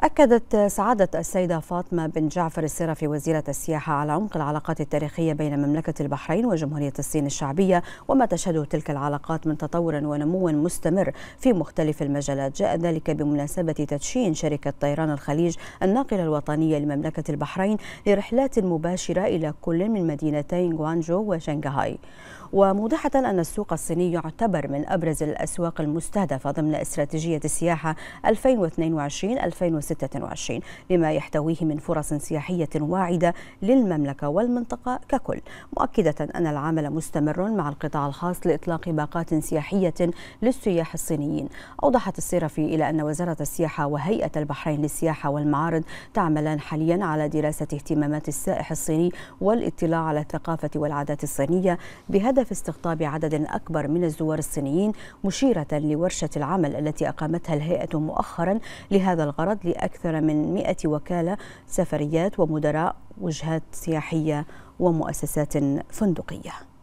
أكدت سعادة السيدة فاطمة بن جعفر السرفي وزيرة السياحة على عمق العلاقات التاريخية بين مملكة البحرين وجمهورية الصين الشعبية وما تشهده تلك العلاقات من تطور ونمو مستمر في مختلف المجالات جاء ذلك بمناسبة تدشين شركة طيران الخليج الناقلة الوطنية لمملكة البحرين لرحلات مباشرة إلى كل من مدينتي غوانجو وشنغهاي وموضحة أن السوق الصيني يعتبر من أبرز الأسواق المستهدفة ضمن استراتيجية السياحة 2022 2022 2026 لما يحتويه من فرص سياحية واعدة للمملكة والمنطقة ككل مؤكدة أن العمل مستمر مع القطاع الخاص لإطلاق باقات سياحية للسياح الصينيين أوضحت الصرفي إلى أن وزارة السياحة وهيئة البحرين للسياحة والمعارض تعملان حاليا على دراسة اهتمامات السائح الصيني والاطلاع على الثقافة والعادات الصينية بهدف استقطاب عدد أكبر من الزوار الصينيين مشيرة لورشة العمل التي أقامتها الهيئة مؤخرا لهذا الغرض أكثر من 100 وكالة سفريات ومدراء وجهات سياحية ومؤسسات فندقية